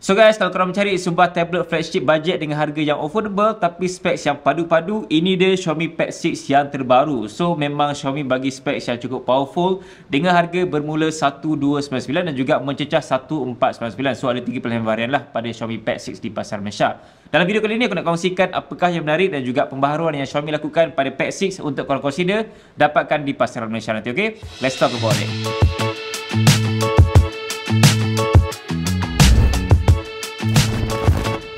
So guys, kalau korang mencari sebuah tablet flagship budget dengan harga yang affordable tapi specs yang padu-padu, ini dia Xiaomi Pad 6 yang terbaru. So memang Xiaomi bagi specs yang cukup powerful dengan harga bermula 1299 dan juga mencecah 1499. So ada tiga pilihan varian lah pada Xiaomi Pad 6 di pasar Malaysia. Dalam video kali ini aku nak kongsikan apakah yang menarik dan juga pembaharuan yang Xiaomi lakukan pada Pad 6 untuk korang consider dapatkan di pasaran Malaysia nanti. Okay, let's talk about it.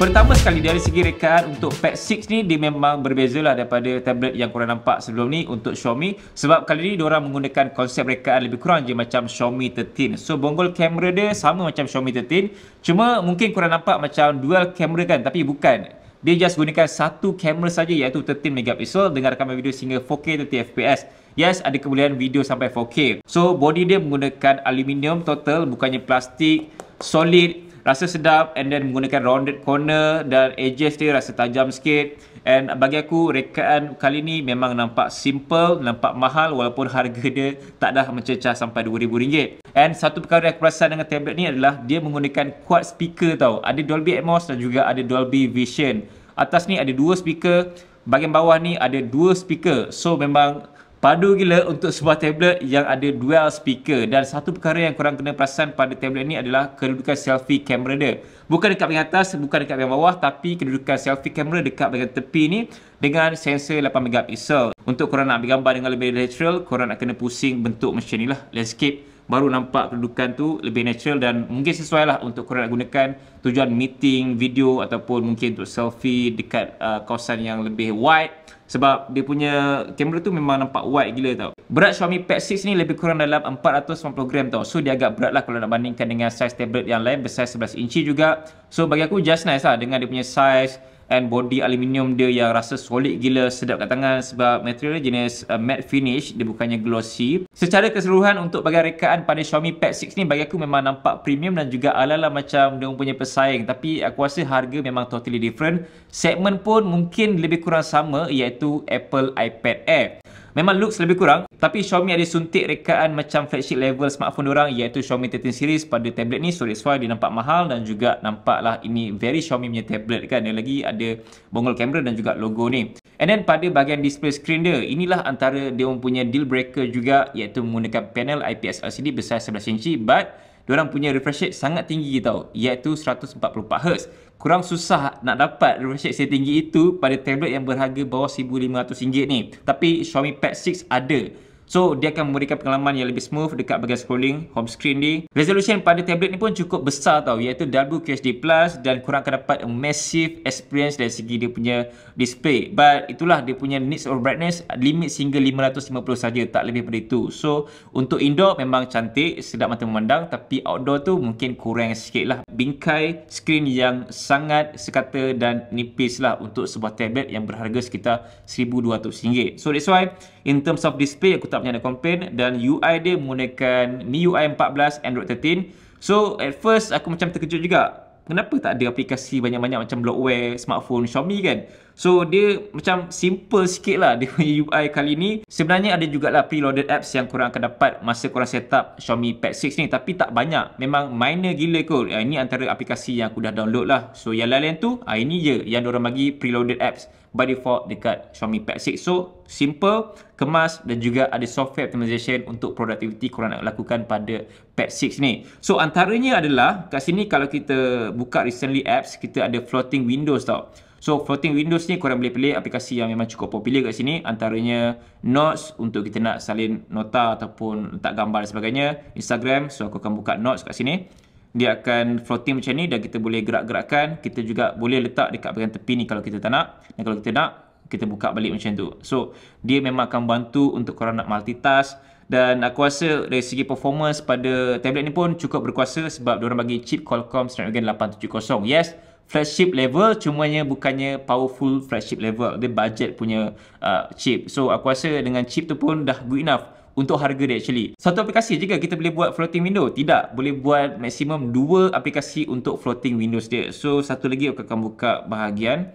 Pertama sekali dari segi rekaan untuk Pad 6 ni dia memang berbeza lah daripada tablet yang korang nampak sebelum ni untuk Xiaomi sebab kali ni diorang menggunakan konsep rekaan lebih kurang je macam Xiaomi 13. So bonggol kamera dia sama macam Xiaomi 13 cuma mungkin korang nampak macam dual kamera kan tapi bukan. Dia just gunakan satu kamera saja iaitu 13 megapixel dengan rekaman video sehingga 4K 30 fps. Yes, ada kebolehan video sampai 4K. So, body dia menggunakan aluminium total, bukannya plastik, solid, rasa sedap and then menggunakan rounded corner dan edges dia rasa tajam sikit and bagi aku rekaan kali ni memang nampak simple nampak mahal walaupun harga dia tak dah mencecah sampai RM2,000 and satu perkara yang aku perasan dengan tablet ni adalah dia menggunakan quad speaker tau ada Dolby Atmos dan juga ada Dolby Vision atas ni ada dua speaker bagian bawah ni ada dua speaker so memang Padu gila untuk sebuah tablet yang ada dual speaker dan satu perkara yang kurang kena perasan pada tablet ni adalah kedudukan selfie kamera dia. Bukan dekat bahagian atas, bukan dekat bahagian bawah tapi kedudukan selfie kamera dekat bagian tepi ni dengan sensor 8 megapixel. Untuk korang nak ambil gambar dengan lebih natural, korang nak kena pusing bentuk macam ni lah. Landscape baru nampak kedudukan tu lebih natural dan mungkin sesuai lah untuk korang nak gunakan tujuan meeting, video ataupun mungkin untuk selfie dekat uh, kawasan yang lebih wide sebab dia punya kamera tu memang nampak wide gila tau. Berat Xiaomi Pad 6 ni lebih kurang dalam 450 gram tau. So dia agak berat lah kalau nak bandingkan dengan size tablet yang lain. Bersaiz 11 inci juga. So bagi aku just nice lah dengan dia punya size and body aluminium dia yang rasa solid gila sedap kat tangan sebab material jenis uh, matte finish dia bukannya glossy secara keseluruhan untuk bagian rekaan pada Xiaomi Pad 6 ni bagi aku memang nampak premium dan juga ala-ala macam dia punya pesaing tapi aku rasa harga memang totally different segmen pun mungkin lebih kurang sama iaitu Apple iPad Air Memang looks lebih kurang tapi Xiaomi ada suntik rekaan macam flagship level smartphone orang iaitu Xiaomi 13 series pada tablet ni so that's why dia nampak mahal dan juga nampaklah ini very Xiaomi punya tablet kan. Dan lagi ada bongol kamera dan juga logo ni. And then pada bahagian display screen dia, inilah antara dia mempunyai deal breaker juga iaitu menggunakan panel IPS LCD besar 11 inci but diorang punya refresh rate sangat tinggi tau iaitu 144Hz kurang susah nak dapat refresh rate setinggi itu pada tablet yang berharga bawah RM1,500 ni. Tapi Xiaomi Pad 6 ada. So, dia akan memberikan pengalaman yang lebih smooth dekat bahagian scrolling home screen ni. Resolution pada tablet ni pun cukup besar tau iaitu WQHD Plus dan kurang akan dapat massive experience dari segi dia punya display. But itulah dia punya needs or brightness limit sehingga 550 saja tak lebih daripada itu. So, untuk indoor memang cantik, sedap mata memandang tapi outdoor tu mungkin kurang sikit lah. Bingkai screen yang sangat sekata dan nipis lah untuk sebuah tablet yang berharga sekitar RM1,200. So, that's why in terms of display aku tak punya ada komplain dan UI dia menggunakan MIUI 14 Android 13. So at first aku macam terkejut juga. Kenapa tak ada aplikasi banyak-banyak macam blockware smartphone Xiaomi kan? So dia macam simple sikit lah dia punya UI kali ni. Sebenarnya ada jugalah preloaded apps yang kurang akan dapat masa korang set up Xiaomi Pad 6 ni. Tapi tak banyak. Memang minor gila kot. Ya, ini antara aplikasi yang aku dah download lah. So yang lain-lain tu, ha, ini je yang orang bagi preloaded apps by default dekat Xiaomi Pad 6. So simple, kemas dan juga ada software optimization untuk productivity korang nak lakukan pada Pad 6 ni. So antaranya adalah kat sini kalau kita buka recently apps, kita ada floating windows tau. So floating windows ni korang boleh pilih aplikasi yang memang cukup popular kat sini antaranya Notes untuk kita nak salin nota ataupun letak gambar dan sebagainya, Instagram so aku akan buka Notes kat sini. Dia akan floating macam ni dan kita boleh gerak-gerakkan, kita juga boleh letak dekat bahagian tepi ni kalau kita tak nak. Dan kalau kita nak, kita buka balik macam tu. So dia memang akan bantu untuk korang nak multitask dan aku rasa dari segi performance pada tablet ni pun cukup berkuasa sebab diorang bagi chip Qualcomm Snapdragon 870. Yes, flagship level cumanya bukannya powerful flagship level dia budget punya uh, chip so aku rasa dengan chip tu pun dah good enough untuk harga dia actually satu aplikasi juga kita boleh buat floating window tidak boleh buat maksimum dua aplikasi untuk floating windows dia so satu lagi aku akan buka bahagian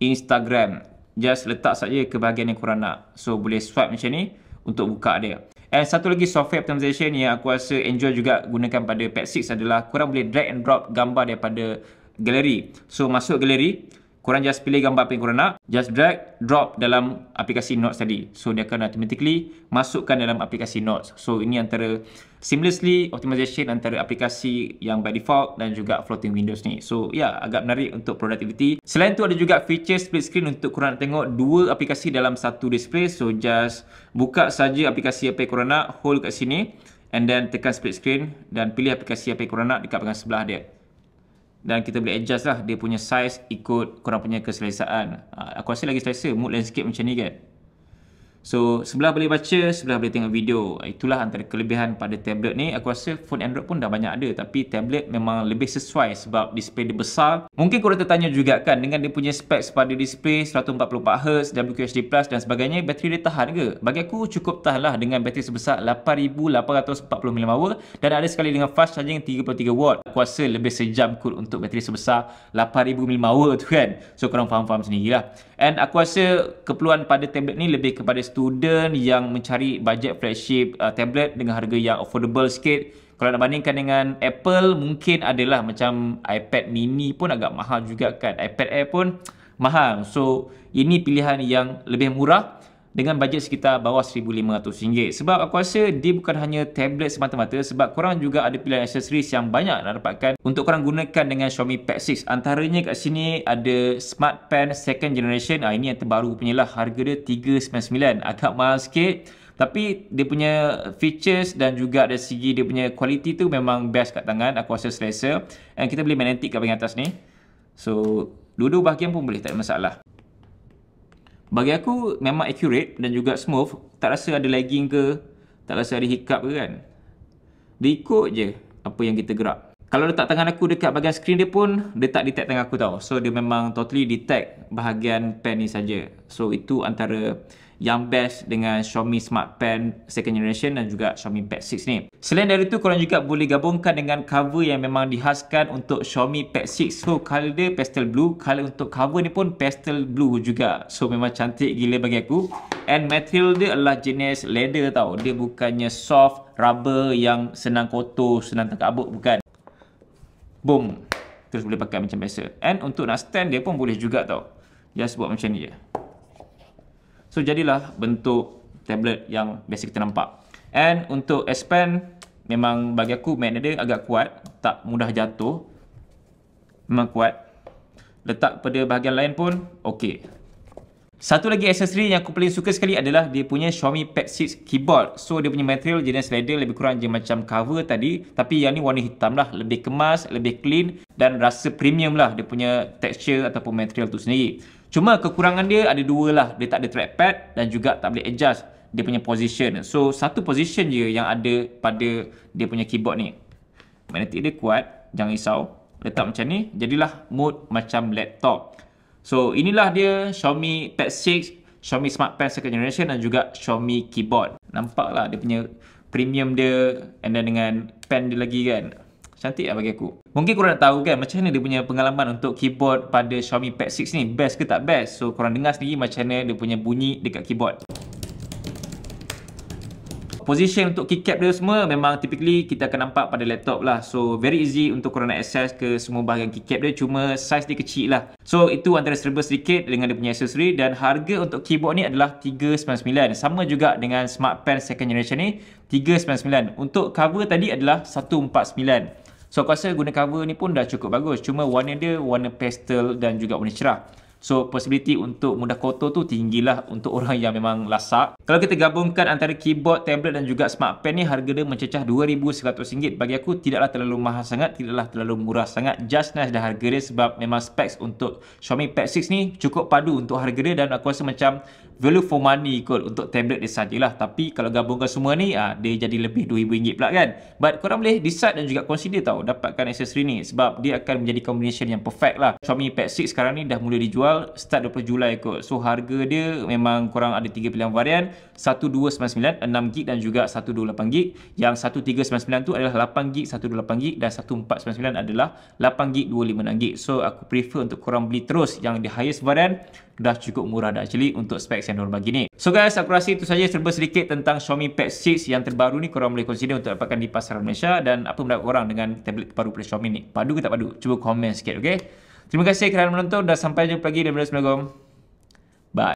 Instagram just letak saja ke bahagian yang korang nak so boleh swipe macam ni untuk buka dia And satu lagi software optimization yang aku rasa enjoy juga gunakan pada Pad 6 adalah korang boleh drag and drop gambar daripada galeri. So masuk galeri, korang just pilih gambar apa yang korang nak, just drag, drop dalam aplikasi Notes tadi. So dia akan automatically masukkan dalam aplikasi Notes. So ini antara seamlessly optimization antara aplikasi yang by default dan juga floating windows ni. So ya, yeah, agak menarik untuk productivity. Selain tu ada juga feature split screen untuk korang nak tengok dua aplikasi dalam satu display. So just buka saja aplikasi apa yang korang nak, hold kat sini and then tekan split screen dan pilih aplikasi apa yang korang nak dekat pinggan sebelah dia dan kita boleh adjust lah dia punya size ikut korang punya keselesaan. Ah, aku rasa lagi selesa mood landscape macam ni kan. So sebelah boleh baca, sebelah boleh tengok video Itulah antara kelebihan pada tablet ni Aku rasa phone Android pun dah banyak ada Tapi tablet memang lebih sesuai sebab display dia besar Mungkin korang tertanya juga kan Dengan dia punya specs pada display 144Hz, WQHD dan sebagainya Bateri dia tahan ke? Bagi aku cukup tahan lah dengan bateri sebesar 8840mAh Dan ada sekali dengan fast charging 33W Aku rasa lebih sejam kot untuk bateri sebesar 8000mAh tu kan So korang faham-faham sendiri lah And aku rasa keperluan pada tablet ni lebih kepada student yang mencari budget flagship uh, tablet dengan harga yang affordable sikit kalau nak bandingkan dengan Apple mungkin adalah macam iPad mini pun agak mahal juga kan iPad Air pun mahal so ini pilihan yang lebih murah dengan bajet sekitar bawah RM1,500. Sebab aku rasa dia bukan hanya tablet semata-mata sebab korang juga ada pilihan aksesoris yang banyak nak dapatkan untuk korang gunakan dengan Xiaomi Pad 6. Antaranya kat sini ada Smart Pen second generation. Ah, ini yang terbaru punya lah. Harga dia RM399. Agak mahal sikit. Tapi dia punya features dan juga dari segi dia punya quality tu memang best kat tangan. Aku rasa selesa. And kita boleh magnetic kat bahagian atas ni. So, dua-dua bahagian pun boleh. Tak ada masalah. Bagi aku memang accurate dan juga smooth Tak rasa ada lagging ke Tak rasa ada hiccup ke kan Dia ikut je apa yang kita gerak Kalau letak tangan aku dekat bahagian screen dia pun Dia tak detect tangan aku tau So dia memang totally detect bahagian pen ni saja. So itu antara yang best dengan Xiaomi Smart Pen second generation dan juga Xiaomi Pad 6 ni. Selain dari tu korang juga boleh gabungkan dengan cover yang memang dihaskan untuk Xiaomi Pad 6. So color dia pastel blue, color untuk cover ni pun pastel blue juga. So memang cantik gila bagi aku. And material dia adalah jenis leather tau. Dia bukannya soft rubber yang senang kotor, senang terkabut bukan. Boom. Terus boleh pakai macam biasa. And untuk nak stand dia pun boleh juga tau. Just buat macam ni je. Ya. So jadilah bentuk tablet yang biasa kita nampak. And untuk S Pen memang bagi aku magnet dia agak kuat, tak mudah jatuh. Memang kuat. Letak pada bahagian lain pun okey. Satu lagi aksesori yang aku paling suka sekali adalah dia punya Xiaomi Pad 6 keyboard. So dia punya material jenis leather lebih kurang je macam cover tadi, tapi yang ni warna hitam lah, lebih kemas, lebih clean dan rasa premium lah dia punya texture ataupun material tu sendiri. Cuma kekurangan dia ada dua lah. Dia tak ada trackpad dan juga tak boleh adjust dia punya position. So satu position je yang ada pada dia punya keyboard ni. Magnetik dia kuat. Jangan risau. Letak macam ni. Jadilah mood macam laptop. So inilah dia Xiaomi Pad 6, Xiaomi Smart Pad second generation dan juga Xiaomi keyboard. Nampak lah dia punya premium dia and then dengan pen dia lagi kan cantik lah bagi aku. Mungkin korang nak tahu kan macam mana dia punya pengalaman untuk keyboard pada Xiaomi Pad 6 ni, best ke tak best? So korang dengar sendiri macam mana dia punya bunyi dekat keyboard. Position untuk keycap dia semua memang typically kita akan nampak pada laptop lah So very easy untuk korang nak access ke semua bahagian keycap dia Cuma size dia kecil lah So itu antara serba sedikit dengan dia punya aksesori Dan harga untuk keyboard ni adalah RM399 Sama juga dengan smart pen second generation ni RM399 Untuk cover tadi adalah RM149 So aku rasa guna cover ni pun dah cukup bagus. Cuma warna dia warna pastel dan juga warna cerah. So possibility untuk mudah kotor tu tinggilah untuk orang yang memang lasak. Kalau kita gabungkan antara keyboard, tablet dan juga smart pen ni harga dia mencecah RM2,100. Bagi aku tidaklah terlalu mahal sangat, tidaklah terlalu murah sangat. Just nice dah harga dia sebab memang specs untuk Xiaomi Pad 6 ni cukup padu untuk harga dia dan aku rasa macam value for money kot untuk tablet dia sajalah tapi kalau gabungkan semua ni ah dia jadi lebih RM2000 pula kan but korang boleh decide dan juga consider tau dapatkan aksesori ni sebab dia akan menjadi combination yang perfect lah Xiaomi Pad 6 sekarang ni dah mula dijual start 20 Julai kot so harga dia memang korang ada tiga pilihan varian 1299 6GB dan juga 128GB yang 1399 tu adalah 8GB 128GB dan 1499 adalah 8GB 256GB so aku prefer untuk korang beli terus yang the highest varian dah cukup murah dah actually untuk spek pemakaian normal gini. So guys, aku rasa itu saja serba sedikit tentang Xiaomi Pad 6 yang terbaru ni korang boleh consider untuk dapatkan di pasaran Malaysia dan apa pendapat korang dengan tablet terbaru pada Xiaomi ni? Padu ke tak padu? Cuba komen sikit, okey? Terima kasih kerana menonton dan sampai jumpa lagi. Assalamualaikum. Bye.